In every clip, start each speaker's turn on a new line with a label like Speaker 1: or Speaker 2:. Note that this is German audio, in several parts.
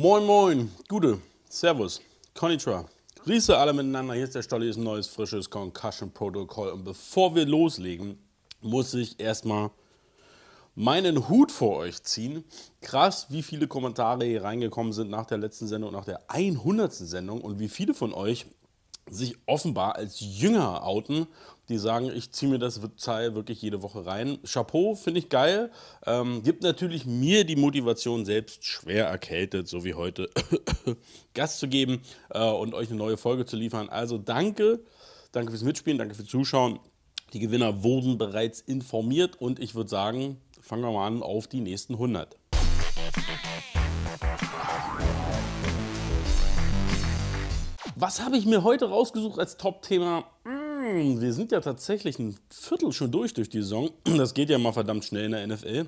Speaker 1: Moin, moin, Gute, Servus, Konnichiwa, Grüße alle miteinander. Hier ist der Stolli, ist ein neues, frisches Concussion-Protokoll. Und bevor wir loslegen, muss ich erstmal meinen Hut vor euch ziehen. Krass, wie viele Kommentare hier reingekommen sind nach der letzten Sendung, nach der 100. Sendung und wie viele von euch sich offenbar als Jünger outen, die sagen, ich ziehe mir das Teil wirklich jede Woche rein. Chapeau, finde ich geil. Ähm, gibt natürlich mir die Motivation, selbst schwer erkältet, so wie heute, Gast zu geben äh, und euch eine neue Folge zu liefern. Also danke, danke fürs Mitspielen, danke fürs Zuschauen. Die Gewinner wurden bereits informiert und ich würde sagen, fangen wir mal an auf die nächsten 100. Was habe ich mir heute rausgesucht als Top-Thema? Mm, wir sind ja tatsächlich ein Viertel schon durch durch die Saison. Das geht ja mal verdammt schnell in der NFL.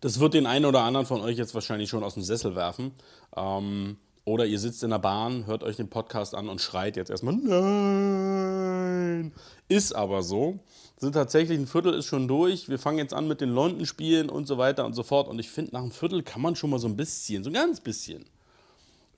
Speaker 1: Das wird den einen oder anderen von euch jetzt wahrscheinlich schon aus dem Sessel werfen. Ähm, oder ihr sitzt in der Bahn, hört euch den Podcast an und schreit jetzt erstmal Nein. Ist aber so. Sind tatsächlich ein Viertel ist schon durch. Wir fangen jetzt an mit den London-Spielen und so weiter und so fort. Und ich finde, nach einem Viertel kann man schon mal so ein bisschen, so ein ganz bisschen,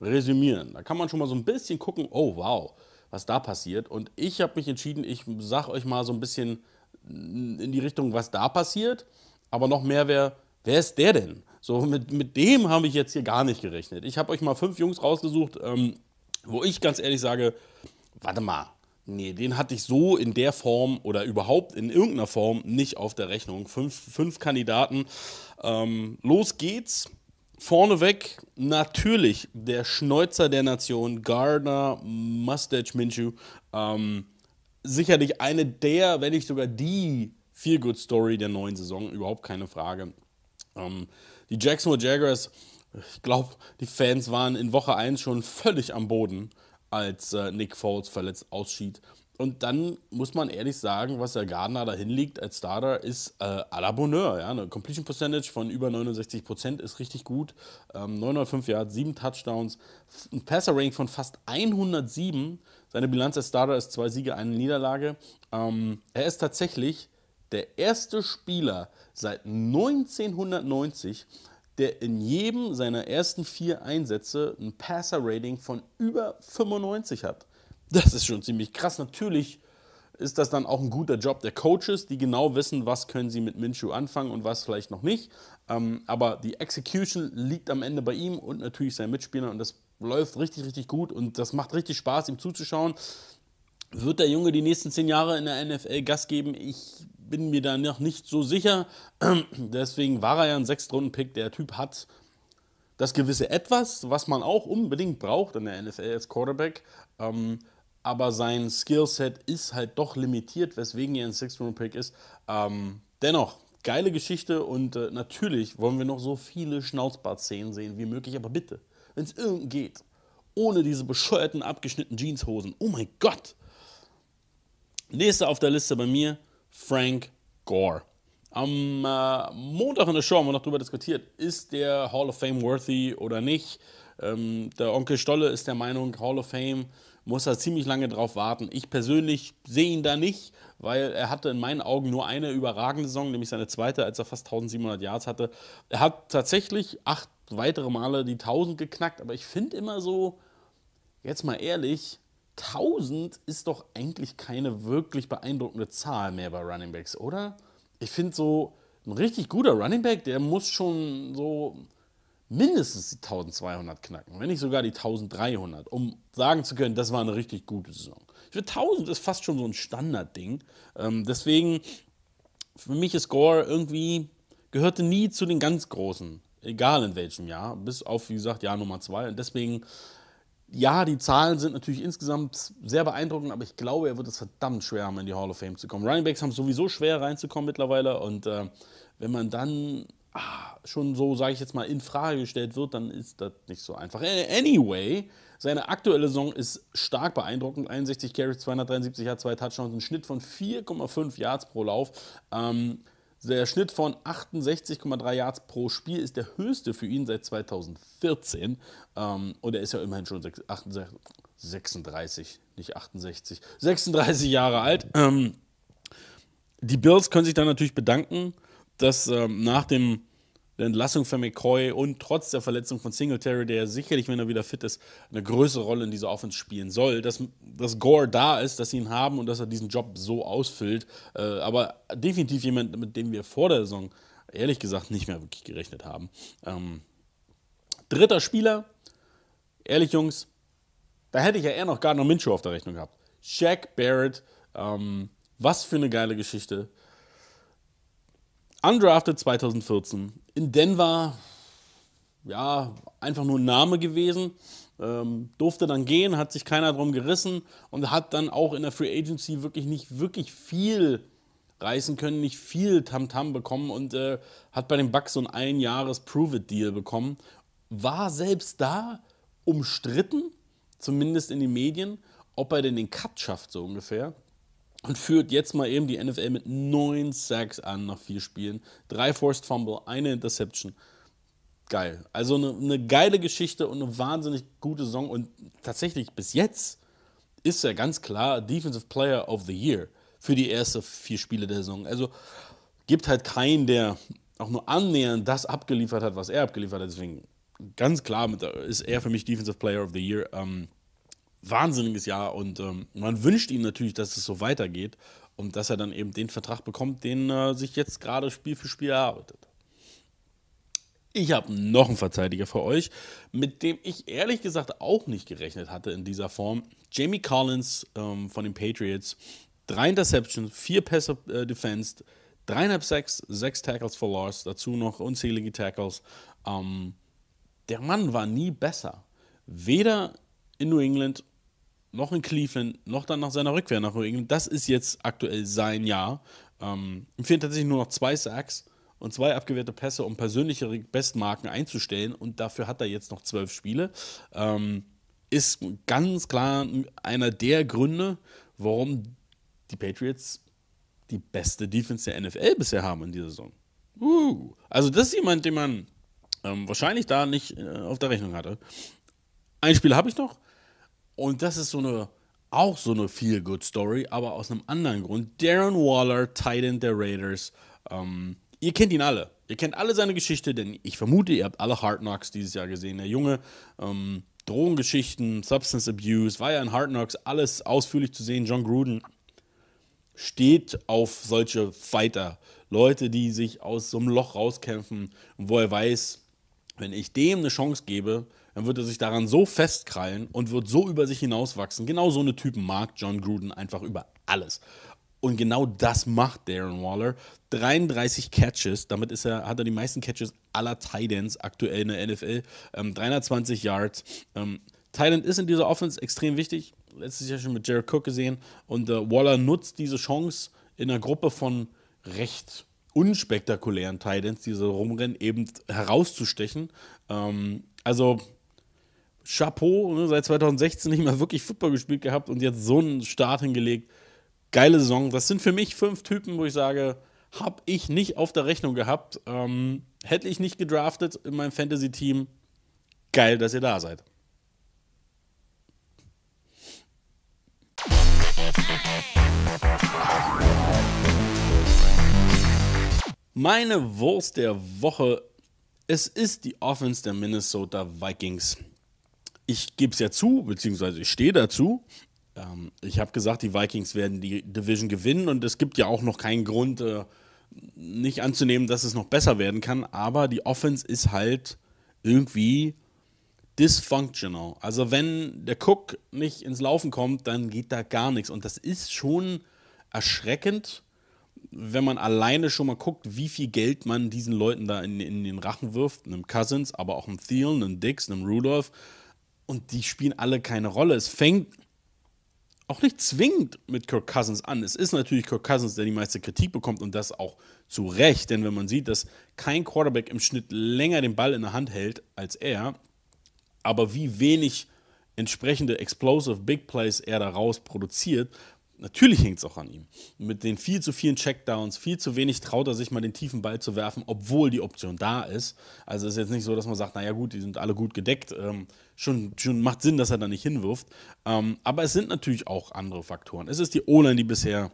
Speaker 1: resümieren. Da kann man schon mal so ein bisschen gucken, oh wow, was da passiert. Und ich habe mich entschieden, ich sage euch mal so ein bisschen in die Richtung, was da passiert. Aber noch mehr wäre, wer ist der denn? So, mit, mit dem habe ich jetzt hier gar nicht gerechnet. Ich habe euch mal fünf Jungs rausgesucht, ähm, wo ich ganz ehrlich sage, warte mal, nee, den hatte ich so in der Form oder überhaupt in irgendeiner Form nicht auf der Rechnung. Fünf, fünf Kandidaten. Ähm, los geht's. Vorneweg natürlich der Schneuzer der Nation, Gardner Mustache Minshew. Ähm, sicherlich eine der, wenn nicht sogar die Feel-Good-Story der neuen Saison, überhaupt keine Frage. Ähm, die Jacksonville Jaguars, ich glaube, die Fans waren in Woche 1 schon völlig am Boden, als äh, Nick Foles verletzt ausschied. Und dann muss man ehrlich sagen, was der Gardner da hinlegt als Starter, ist äh, à la Bonheur. Ja? Eine Completion Percentage von über 69% ist richtig gut. Ähm, 905 Yards, 7 Touchdowns, ein Passer-Rank von fast 107. Seine Bilanz als Starter ist zwei Siege, eine Niederlage. Ähm, er ist tatsächlich der erste Spieler seit 1990, der in jedem seiner ersten vier Einsätze ein Passer-Rating von über 95 hat. Das ist schon ziemlich krass. Natürlich ist das dann auch ein guter Job der Coaches, die genau wissen, was können sie mit Minshu anfangen und was vielleicht noch nicht. Ähm, aber die Execution liegt am Ende bei ihm und natürlich seinen Mitspielern und das läuft richtig, richtig gut und das macht richtig Spaß, ihm zuzuschauen. Wird der Junge die nächsten zehn Jahre in der NFL Gas geben? Ich bin mir da noch nicht so sicher. Deswegen war er ja ein Sechstrunden-Pick. Der Typ hat das gewisse Etwas, was man auch unbedingt braucht in der NFL als Quarterback. Ähm, aber sein Skillset ist halt doch limitiert, weswegen er ein Sixth-Round-Pick ist. Ähm, dennoch, geile Geschichte und äh, natürlich wollen wir noch so viele Schnauzbart-Szenen sehen wie möglich, aber bitte, wenn es irgend geht, ohne diese bescheuerten abgeschnittenen Jeanshosen. Oh mein Gott! Nächster auf der Liste bei mir, Frank Gore. Am äh, Montag in der Show haben wir noch darüber diskutiert, ist der Hall of Fame worthy oder nicht. Ähm, der Onkel Stolle ist der Meinung, Hall of Fame muss er ziemlich lange drauf warten. Ich persönlich sehe ihn da nicht, weil er hatte in meinen Augen nur eine überragende Saison, nämlich seine zweite, als er fast 1700 Yards hatte. Er hat tatsächlich acht weitere Male die 1000 geknackt, aber ich finde immer so, jetzt mal ehrlich, 1000 ist doch eigentlich keine wirklich beeindruckende Zahl mehr bei Running Backs, oder? Ich finde so, ein richtig guter Running Back, der muss schon so mindestens die 1200 knacken, wenn nicht sogar die 1300, um sagen zu können, das war eine richtig gute Saison. Für 1000 ist fast schon so ein Standardding. Ähm, deswegen, für mich ist Gore irgendwie, gehörte nie zu den ganz Großen, egal in welchem Jahr, bis auf, wie gesagt, Jahr Nummer 2. Und deswegen, ja, die Zahlen sind natürlich insgesamt sehr beeindruckend, aber ich glaube, er wird es verdammt schwer haben, in die Hall of Fame zu kommen. Running Backs haben es sowieso schwer reinzukommen mittlerweile und äh, wenn man dann schon so, sage ich jetzt mal, in Frage gestellt wird, dann ist das nicht so einfach. Äh, anyway, seine aktuelle Saison ist stark beeindruckend. 61 Carries, 273 Yards, zwei Touchdowns, ein Schnitt von 4,5 Yards pro Lauf. Ähm, der Schnitt von 68,3 Yards pro Spiel ist der höchste für ihn seit 2014. Ähm, und er ist ja immerhin schon 6, 36, nicht 68, 36 Jahre alt. Ähm, die Bills können sich dann natürlich bedanken dass ähm, nach dem, der Entlassung von McCoy und trotz der Verletzung von Singletary, der sicherlich, wenn er wieder fit ist, eine größere Rolle in dieser Offense spielen soll, dass, dass Gore da ist, dass sie ihn haben und dass er diesen Job so ausfüllt. Äh, aber definitiv jemand, mit dem wir vor der Saison ehrlich gesagt nicht mehr wirklich gerechnet haben. Ähm, dritter Spieler, ehrlich Jungs, da hätte ich ja eher noch Gardner Minshew auf der Rechnung gehabt. Shaq Barrett, ähm, was für eine geile Geschichte. Undrafted 2014 in Denver, ja, einfach nur ein Name gewesen. Ähm, durfte dann gehen, hat sich keiner drum gerissen und hat dann auch in der Free Agency wirklich nicht wirklich viel reißen können, nicht viel Tamtam -Tam bekommen und äh, hat bei den Bucks so ein einjahres Prove-It-Deal bekommen. War selbst da umstritten, zumindest in den Medien, ob er denn den Cut schafft, so ungefähr und führt jetzt mal eben die NFL mit neun Sacks an nach vier Spielen. Drei Forced Fumble, eine Interception. Geil. Also eine, eine geile Geschichte und eine wahnsinnig gute Saison. Und tatsächlich bis jetzt ist er ganz klar Defensive Player of the Year für die ersten vier Spiele der Saison. Also gibt halt keinen, der auch nur annähernd das abgeliefert hat, was er abgeliefert hat. Deswegen ganz klar ist er für mich Defensive Player of the Year. Ähm, wahnsinniges Jahr und ähm, man wünscht ihm natürlich, dass es so weitergeht und dass er dann eben den Vertrag bekommt, den äh, sich jetzt gerade Spiel für Spiel erarbeitet. Ich habe noch einen Verteidiger für euch, mit dem ich ehrlich gesagt auch nicht gerechnet hatte in dieser Form. Jamie Collins ähm, von den Patriots. Drei Interceptions, vier Pässe äh, defensed, dreieinhalb Sacks, sechs Tackles for Loss, dazu noch unzählige Tackles. Ähm, der Mann war nie besser. Weder in New England noch in Cleveland, noch dann nach seiner Rückkehr nach New England. Das ist jetzt aktuell sein Jahr. Ähm, ihm tatsächlich nur noch zwei Sacks und zwei abgewehrte Pässe, um persönliche Bestmarken einzustellen. Und dafür hat er jetzt noch zwölf Spiele. Ähm, ist ganz klar einer der Gründe, warum die Patriots die beste Defense der NFL bisher haben in dieser Saison. Uh, also das ist jemand, den man ähm, wahrscheinlich da nicht äh, auf der Rechnung hatte. Ein Spiel habe ich noch. Und das ist so eine, auch so eine Feel-Good-Story, aber aus einem anderen Grund. Darren Waller, Titan der Raiders. Ähm, ihr kennt ihn alle. Ihr kennt alle seine Geschichte, denn ich vermute, ihr habt alle Hard Knocks dieses Jahr gesehen. Der Junge, ähm, Drogengeschichten, Substance Abuse, war ja in Hard Knocks alles ausführlich zu sehen. John Gruden steht auf solche Fighter. Leute, die sich aus so einem Loch rauskämpfen, wo er weiß, wenn ich dem eine Chance gebe, dann wird er sich daran so festkrallen und wird so über sich hinauswachsen. Genau so eine Typen mag John Gruden einfach über alles. Und genau das macht Darren Waller. 33 Catches, damit ist er, hat er die meisten Catches aller Titans aktuell in der NFL. Ähm, 320 Yards. Ähm, Thailand ist in dieser Offense extrem wichtig. Letztes Jahr schon mit Jared Cook gesehen. Und äh, Waller nutzt diese Chance in einer Gruppe von recht unspektakulären Titans, die so rumrennen, eben herauszustechen. Ähm, also Chapeau, ne, seit 2016 nicht mal wirklich Football gespielt gehabt und jetzt so einen Start hingelegt. Geile Saison. Das sind für mich fünf Typen, wo ich sage, habe ich nicht auf der Rechnung gehabt. Ähm, hätte ich nicht gedraftet in meinem Fantasy-Team. Geil, dass ihr da seid. Meine Wurst der Woche. Es ist die Offense der Minnesota Vikings ich gebe es ja zu, beziehungsweise ich stehe dazu. Ähm, ich habe gesagt, die Vikings werden die Division gewinnen und es gibt ja auch noch keinen Grund, äh, nicht anzunehmen, dass es noch besser werden kann. Aber die Offense ist halt irgendwie dysfunctional. Also wenn der Cook nicht ins Laufen kommt, dann geht da gar nichts. Und das ist schon erschreckend, wenn man alleine schon mal guckt, wie viel Geld man diesen Leuten da in, in den Rachen wirft, einem Cousins, aber auch einem Thielen, einem Dix, einem Rudolph, und die spielen alle keine Rolle. Es fängt auch nicht zwingend mit Kirk Cousins an. Es ist natürlich Kirk Cousins, der die meiste Kritik bekommt und das auch zu Recht. Denn wenn man sieht, dass kein Quarterback im Schnitt länger den Ball in der Hand hält als er, aber wie wenig entsprechende Explosive Big Plays er daraus produziert, Natürlich hängt es auch an ihm. Mit den viel zu vielen Checkdowns, viel zu wenig traut er sich mal den tiefen Ball zu werfen, obwohl die Option da ist. Also ist jetzt nicht so, dass man sagt, naja gut, die sind alle gut gedeckt. Ähm, schon, schon macht Sinn, dass er da nicht hinwirft. Ähm, aber es sind natürlich auch andere Faktoren. Es ist die O-Line, die bisher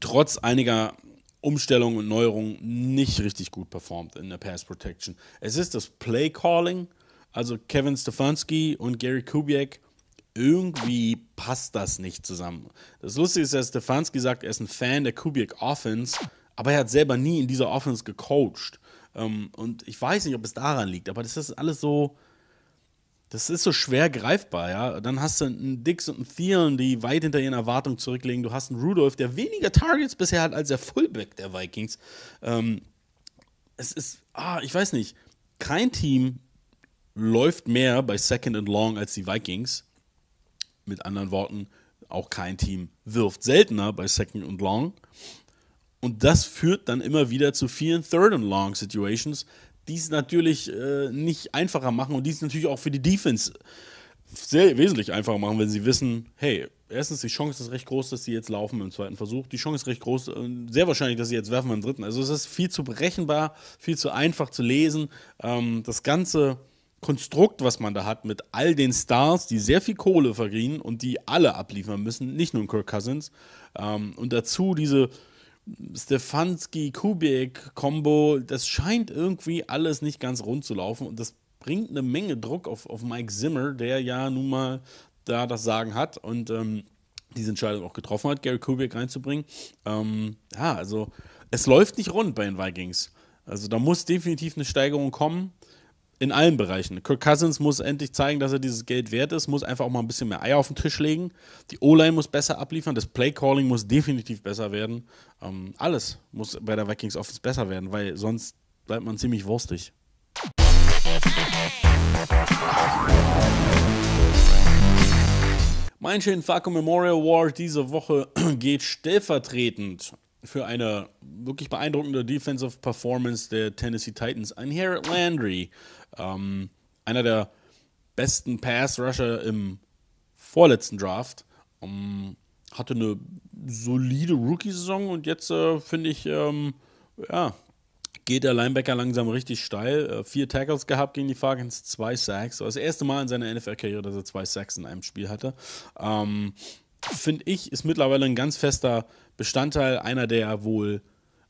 Speaker 1: trotz einiger Umstellungen und Neuerungen nicht richtig gut performt in der Pass Protection. Es ist das Play Calling, also Kevin Stefanski und Gary Kubiak irgendwie passt das nicht zusammen. Das Lustige ist, dass Stefanski sagt, er ist ein Fan der Kubik Offense, aber er hat selber nie in dieser Offense gecoacht. Ähm, und ich weiß nicht, ob es daran liegt, aber das ist alles so, das ist so schwer greifbar, ja. Dann hast du einen Dix und einen Thielen, die weit hinter ihren Erwartungen zurücklegen. Du hast einen Rudolph, der weniger Targets bisher hat als der Fullback der Vikings. Ähm, es ist, ah, ich weiß nicht, kein Team läuft mehr bei Second and Long als die Vikings mit anderen Worten, auch kein Team wirft seltener bei Second und Long. Und das führt dann immer wieder zu vielen Third and Long Situations, die es natürlich äh, nicht einfacher machen und die es natürlich auch für die Defense sehr wesentlich einfacher machen, wenn sie wissen, hey, erstens, die Chance ist recht groß, dass sie jetzt laufen im zweiten Versuch. Die Chance ist recht groß, äh, sehr wahrscheinlich, dass sie jetzt werfen im dritten. Also es ist viel zu berechenbar, viel zu einfach zu lesen. Ähm, das Ganze Konstrukt, was man da hat, mit all den Stars, die sehr viel Kohle verdienen und die alle abliefern müssen, nicht nur Kirk Cousins. Ähm, und dazu diese stefanski kubik kombo das scheint irgendwie alles nicht ganz rund zu laufen und das bringt eine Menge Druck auf, auf Mike Zimmer, der ja nun mal da das Sagen hat und ähm, diese Entscheidung auch getroffen hat, Gary Kubik reinzubringen. Ähm, ja, also es läuft nicht rund bei den Vikings. Also da muss definitiv eine Steigerung kommen. In allen Bereichen. Kirk Cousins muss endlich zeigen, dass er dieses Geld wert ist, muss einfach auch mal ein bisschen mehr Eier auf den Tisch legen. Die O-Line muss besser abliefern, das Play-Calling muss definitiv besser werden. Ähm, alles muss bei der Vikings Office besser werden, weil sonst bleibt man ziemlich wurstig. Mein schönen Farco Memorial Award diese Woche geht stellvertretend für eine wirklich beeindruckende Defensive Performance der Tennessee Titans ein Harold Landry, ähm, einer der besten Pass-Rusher im vorletzten Draft. Um, ähm, hatte eine solide Rookie-Saison und jetzt äh, finde ich, ähm, ja, geht der Linebacker langsam richtig steil. Äh, vier Tackles gehabt gegen die Falcons, zwei Sacks. Das erste Mal in seiner NFL-Karriere, dass er zwei Sacks in einem Spiel hatte. Ähm, finde ich, ist mittlerweile ein ganz fester Bestandteil einer der wohl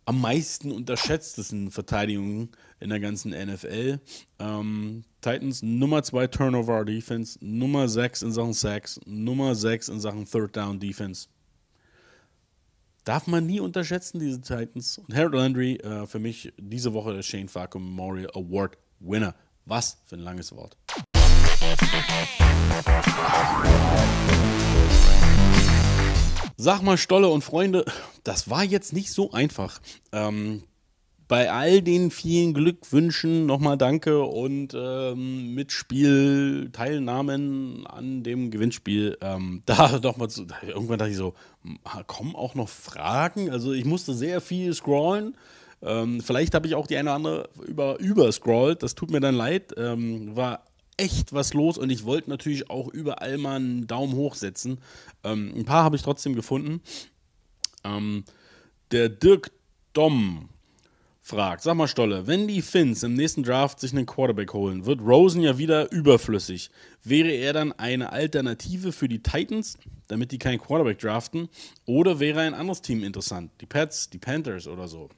Speaker 1: am meisten unterschätztesten Verteidigungen in der ganzen NFL. Ähm, Titans Nummer 2 Turnover Defense, Nummer 6 in Sachen Sacks, Nummer 6 in Sachen Third Down Defense. Darf man nie unterschätzen, diese Titans. Und Harold Landry, äh, für mich diese Woche der Shane Farco Memorial Award Winner. Was für ein langes Wort. Sag mal, Stolle und Freunde, das war jetzt nicht so einfach. Ähm, bei all den vielen Glückwünschen nochmal danke und ähm, Mitspielteilnahmen an dem Gewinnspiel. Ähm, da nochmal zu. Irgendwann dachte ich so, kommen auch noch Fragen? Also ich musste sehr viel scrollen. Ähm, vielleicht habe ich auch die eine oder andere über, überscrollt, das tut mir dann leid. Ähm, war echt was los und ich wollte natürlich auch überall mal einen Daumen hoch setzen. Ähm, ein paar habe ich trotzdem gefunden. Ähm, der Dirk Dom fragt, sag mal Stolle, wenn die Finns im nächsten Draft sich einen Quarterback holen, wird Rosen ja wieder überflüssig. Wäre er dann eine Alternative für die Titans, damit die keinen Quarterback draften? Oder wäre ein anderes Team interessant? Die Pats, die Panthers oder so?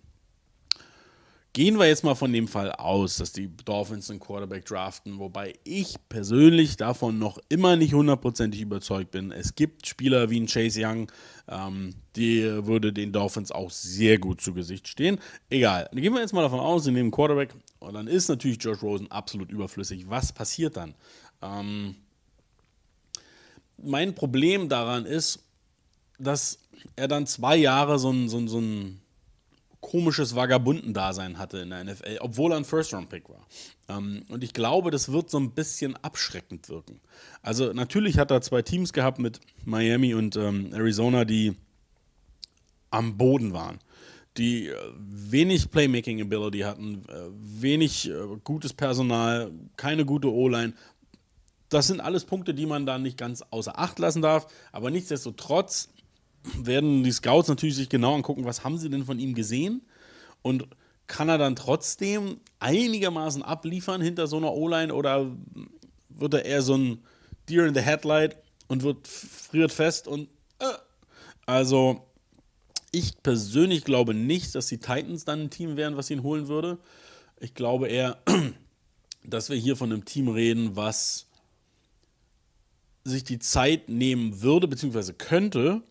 Speaker 1: Gehen wir jetzt mal von dem Fall aus, dass die Dolphins einen Quarterback draften, wobei ich persönlich davon noch immer nicht hundertprozentig überzeugt bin. Es gibt Spieler wie ein Chase Young, ähm, die würde den Dolphins auch sehr gut zu Gesicht stehen. Egal, gehen wir jetzt mal davon aus, sie nehmen Quarterback und dann ist natürlich Josh Rosen absolut überflüssig. Was passiert dann? Ähm, mein Problem daran ist, dass er dann zwei Jahre so ein, so ein, so ein komisches Vagabundendasein hatte in der NFL, obwohl er ein First-Round-Pick war. Ähm, und ich glaube, das wird so ein bisschen abschreckend wirken. Also natürlich hat er zwei Teams gehabt mit Miami und ähm, Arizona, die am Boden waren, die äh, wenig Playmaking-Ability hatten, äh, wenig äh, gutes Personal, keine gute O-Line. Das sind alles Punkte, die man da nicht ganz außer Acht lassen darf. Aber nichtsdestotrotz werden die Scouts natürlich sich genau angucken, was haben sie denn von ihm gesehen und kann er dann trotzdem einigermaßen abliefern hinter so einer O-Line oder wird er eher so ein Deer in the Headlight und wird friert fest und äh. also ich persönlich glaube nicht, dass die Titans dann ein Team wären, was ihn holen würde. Ich glaube eher, dass wir hier von einem Team reden, was sich die Zeit nehmen würde bzw. könnte,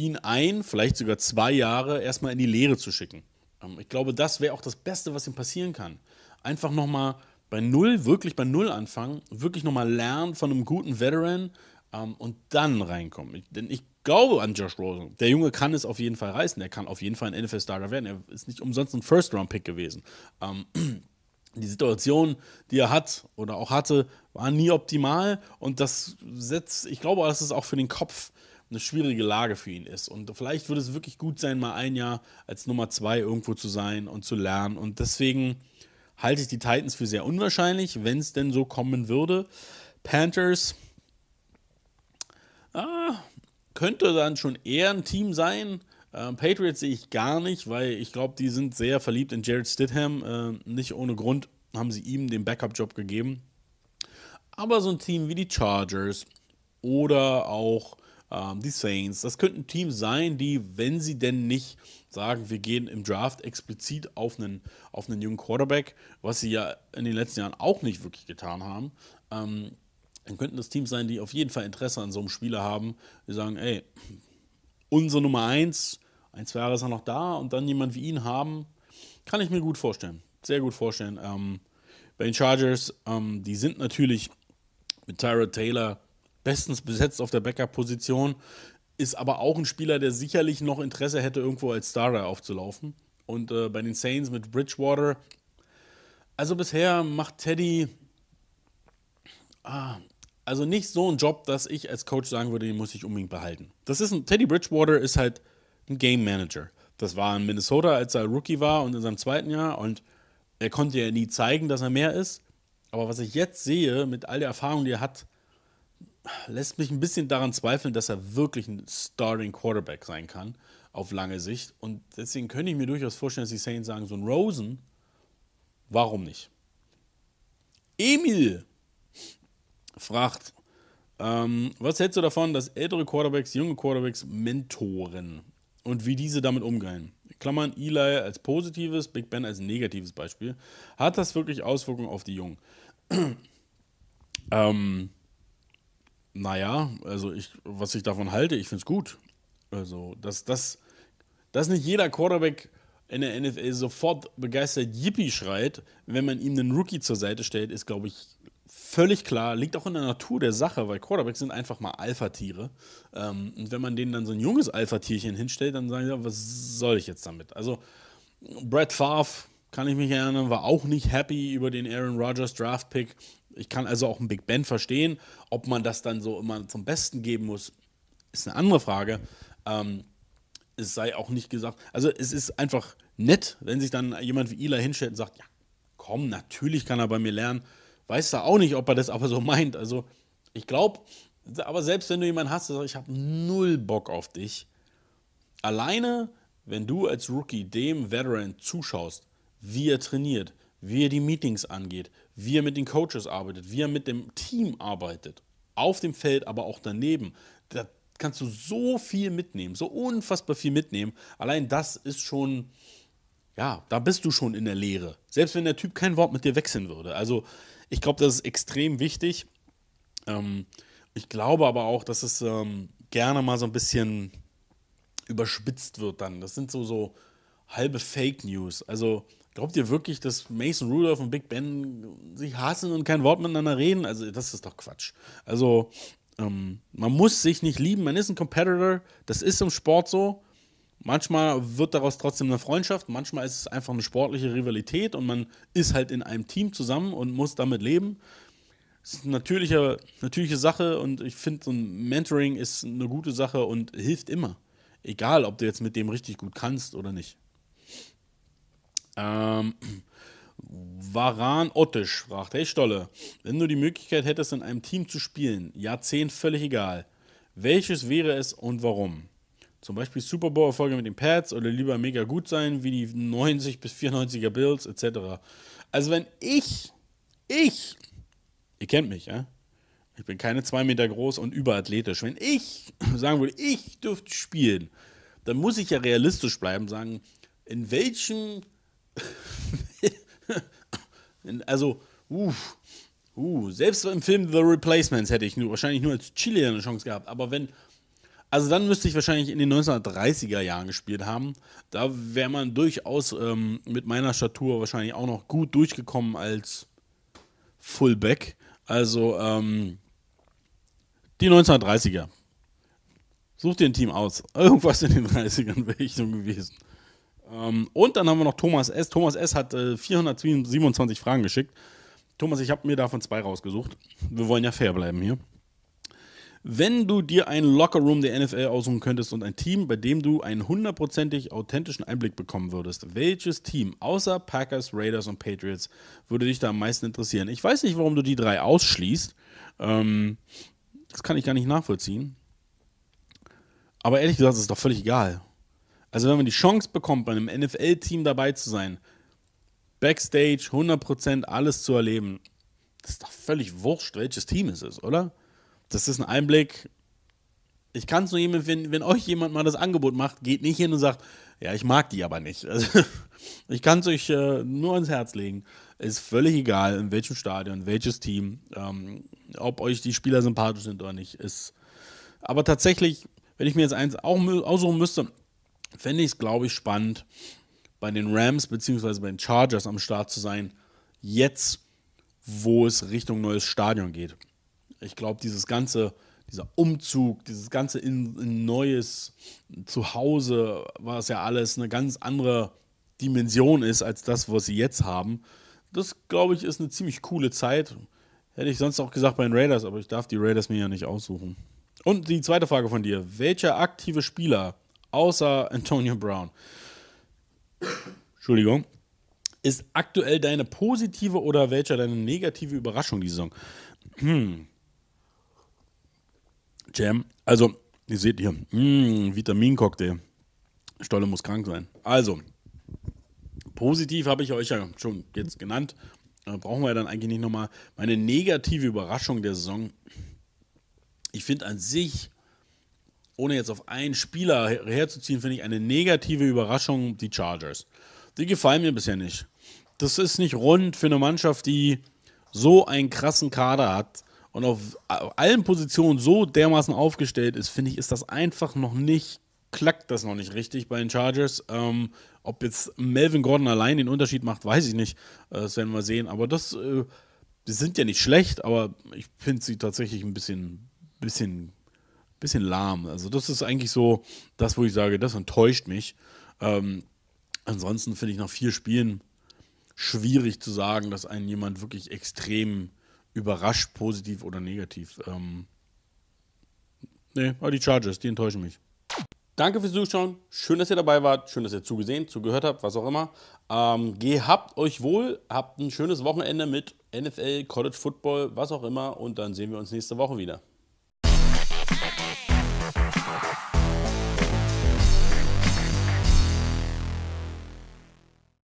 Speaker 1: ihn ein, vielleicht sogar zwei Jahre, erstmal in die Lehre zu schicken. Ähm, ich glaube, das wäre auch das Beste, was ihm passieren kann. Einfach nochmal bei Null, wirklich bei Null anfangen, wirklich nochmal lernen von einem guten Veteran ähm, und dann reinkommen. Ich, denn ich glaube an Josh Rosen. Der Junge kann es auf jeden Fall reißen. Er kann auf jeden Fall ein NFL-Starter werden. Er ist nicht umsonst ein First-Round-Pick gewesen. Ähm, die Situation, die er hat oder auch hatte, war nie optimal und das setzt, ich glaube, das ist auch für den Kopf eine schwierige Lage für ihn ist. Und vielleicht würde es wirklich gut sein, mal ein Jahr als Nummer zwei irgendwo zu sein und zu lernen. Und deswegen halte ich die Titans für sehr unwahrscheinlich, wenn es denn so kommen würde. Panthers ah, könnte dann schon eher ein Team sein. Ähm, Patriots sehe ich gar nicht, weil ich glaube, die sind sehr verliebt in Jared Stidham. Ähm, nicht ohne Grund haben sie ihm den Backup-Job gegeben. Aber so ein Team wie die Chargers oder auch ähm, die Saints. Das könnten Teams sein, die, wenn sie denn nicht sagen, wir gehen im Draft explizit auf einen, auf einen jungen Quarterback, was sie ja in den letzten Jahren auch nicht wirklich getan haben, ähm, dann könnten das Teams sein, die auf jeden Fall Interesse an so einem Spieler haben. Wir sagen, ey, unsere Nummer 1, ein, zwei Jahre ist er noch da und dann jemand wie ihn haben, kann ich mir gut vorstellen. Sehr gut vorstellen. Ähm, bei den Chargers, ähm, die sind natürlich mit Tyra Taylor bestens besetzt auf der Backup-Position, ist aber auch ein Spieler, der sicherlich noch Interesse hätte, irgendwo als Starter aufzulaufen. Und äh, bei den Saints mit Bridgewater. Also bisher macht Teddy ah, also nicht so einen Job, dass ich als Coach sagen würde, den muss ich unbedingt behalten. Das ist ein, Teddy Bridgewater ist halt ein Game Manager. Das war in Minnesota, als er Rookie war und in seinem zweiten Jahr. Und er konnte ja nie zeigen, dass er mehr ist. Aber was ich jetzt sehe, mit all der Erfahrung, die er hat, lässt mich ein bisschen daran zweifeln, dass er wirklich ein Starting Quarterback sein kann auf lange Sicht. Und deswegen könnte ich mir durchaus vorstellen, dass die Saints sagen, so ein Rosen, warum nicht? Emil fragt, ähm, was hältst du davon, dass ältere Quarterbacks, junge Quarterbacks mentoren und wie diese damit umgehen? Klammern Eli als positives, Big Ben als negatives Beispiel. Hat das wirklich Auswirkungen auf die Jungen? ähm, naja, also ich, was ich davon halte, ich finde es gut. Also, dass, dass, dass nicht jeder Quarterback in der NFL sofort begeistert Yippie schreit, wenn man ihm einen Rookie zur Seite stellt, ist, glaube ich, völlig klar. Liegt auch in der Natur der Sache, weil Quarterbacks sind einfach mal Alpha-Tiere. Ähm, und wenn man denen dann so ein junges Alpha-Tierchen hinstellt, dann sagen sie, was soll ich jetzt damit? Also, Brad Favre, kann ich mich erinnern, war auch nicht happy über den Aaron Rodgers Draft-Pick. Ich kann also auch ein Big Band verstehen. Ob man das dann so immer zum Besten geben muss, ist eine andere Frage. Ähm, es sei auch nicht gesagt. Also es ist einfach nett, wenn sich dann jemand wie Ila hinstellt und sagt, ja, komm, natürlich kann er bei mir lernen. Weiß da auch nicht, ob er das aber so meint. Also ich glaube, aber selbst wenn du jemanden hast, der sagt, ich habe null Bock auf dich, alleine, wenn du als Rookie dem Veteran zuschaust, wie er trainiert, wie er die Meetings angeht, wie er mit den Coaches arbeitet, wie er mit dem Team arbeitet, auf dem Feld, aber auch daneben. Da kannst du so viel mitnehmen, so unfassbar viel mitnehmen. Allein das ist schon, ja, da bist du schon in der Lehre. Selbst wenn der Typ kein Wort mit dir wechseln würde. Also ich glaube, das ist extrem wichtig. Ähm, ich glaube aber auch, dass es ähm, gerne mal so ein bisschen überspitzt wird dann. Das sind so, so halbe Fake News. Also Glaubt ihr wirklich, dass Mason Rudolph und Big Ben sich hassen und kein Wort miteinander reden? Also, das ist doch Quatsch. Also, ähm, man muss sich nicht lieben, man ist ein Competitor, das ist im Sport so. Manchmal wird daraus trotzdem eine Freundschaft, manchmal ist es einfach eine sportliche Rivalität und man ist halt in einem Team zusammen und muss damit leben. Das ist eine natürliche, natürliche Sache und ich finde, so ein Mentoring ist eine gute Sache und hilft immer. Egal, ob du jetzt mit dem richtig gut kannst oder nicht. Ähm, Varan Ottisch fragt, hey Stolle, wenn du die Möglichkeit hättest, in einem Team zu spielen, Jahrzehnt völlig egal, welches wäre es und warum? Zum Beispiel Super Bowl-Erfolge mit den Pads oder lieber mega gut sein, wie die 90 bis 94er Bills etc. Also wenn ich, ich, ihr kennt mich, ja? ich bin keine zwei Meter groß und überathletisch, wenn ich sagen würde, ich dürfte spielen, dann muss ich ja realistisch bleiben, sagen, in welchem also, uff. Uh, selbst im Film The Replacements hätte ich nur, wahrscheinlich nur als Chile eine Chance gehabt. Aber wenn, also dann müsste ich wahrscheinlich in den 1930er Jahren gespielt haben. Da wäre man durchaus ähm, mit meiner Statur wahrscheinlich auch noch gut durchgekommen als Fullback. Also ähm, die 1930er. Such dir ein Team aus. Irgendwas in den 30ern wäre ich so gewesen. Ähm, und dann haben wir noch Thomas S. Thomas S. hat äh, 427 Fragen geschickt. Thomas, ich habe mir davon zwei rausgesucht. Wir wollen ja fair bleiben hier. Wenn du dir einen Lockerroom der NFL aussuchen könntest und ein Team, bei dem du einen hundertprozentig authentischen Einblick bekommen würdest, welches Team außer Packers, Raiders und Patriots würde dich da am meisten interessieren? Ich weiß nicht, warum du die drei ausschließt. Ähm, das kann ich gar nicht nachvollziehen. Aber ehrlich gesagt, ist es doch völlig egal. Also wenn man die Chance bekommt, bei einem NFL-Team dabei zu sein, Backstage 100% alles zu erleben, das ist doch völlig wurscht, welches Team es ist, oder? Das ist ein Einblick. Ich kann es nur jedem, wenn, wenn euch jemand mal das Angebot macht, geht nicht hin und sagt, ja, ich mag die aber nicht. Also, ich kann es euch äh, nur ans Herz legen. Ist völlig egal, in welchem Stadion, welches Team, ähm, ob euch die Spieler sympathisch sind oder nicht. Ist, aber tatsächlich, wenn ich mir jetzt eins auch aussuchen müsste, fände ich es, glaube ich, spannend, bei den Rams bzw. bei den Chargers am Start zu sein, jetzt, wo es Richtung neues Stadion geht. Ich glaube, dieses ganze, dieser Umzug, dieses ganze in, in neues Zuhause, was ja alles eine ganz andere Dimension ist als das, was sie jetzt haben, das glaube ich ist eine ziemlich coole Zeit. Hätte ich sonst auch gesagt bei den Raiders, aber ich darf die Raiders mir ja nicht aussuchen. Und die zweite Frage von dir: Welcher aktive Spieler außer Antonio Brown, Entschuldigung, ist aktuell deine positive oder welcher deine negative Überraschung die Saison? Hm. Jam, also, ihr seht hier, mm, Vitamincocktail. Stolle muss krank sein. Also, positiv habe ich euch ja schon jetzt genannt. brauchen wir dann eigentlich nicht nochmal. Meine negative Überraschung der Saison. Ich finde an sich ohne jetzt auf einen Spieler her herzuziehen, finde ich eine negative Überraschung die Chargers. Die gefallen mir bisher nicht. Das ist nicht rund für eine Mannschaft, die so einen krassen Kader hat und auf, auf allen Positionen so dermaßen aufgestellt ist, finde ich, ist das einfach noch nicht, klackt das noch nicht richtig bei den Chargers. Ähm, ob jetzt Melvin Gordon allein den Unterschied macht, weiß ich nicht. Äh, das werden wir sehen. Aber das, äh, die sind ja nicht schlecht, aber ich finde sie tatsächlich ein bisschen, bisschen bisschen lahm. Also das ist eigentlich so das, wo ich sage, das enttäuscht mich. Ähm, ansonsten finde ich nach vier Spielen schwierig zu sagen, dass einen jemand wirklich extrem überrascht, positiv oder negativ. Ähm, nee, aber die Chargers, die enttäuschen mich. Danke fürs Zuschauen. Schön, dass ihr dabei wart. Schön, dass ihr zugesehen, zugehört habt, was auch immer. Ähm, gehabt euch wohl. Habt ein schönes Wochenende mit NFL, College Football, was auch immer. Und dann sehen wir uns nächste Woche wieder.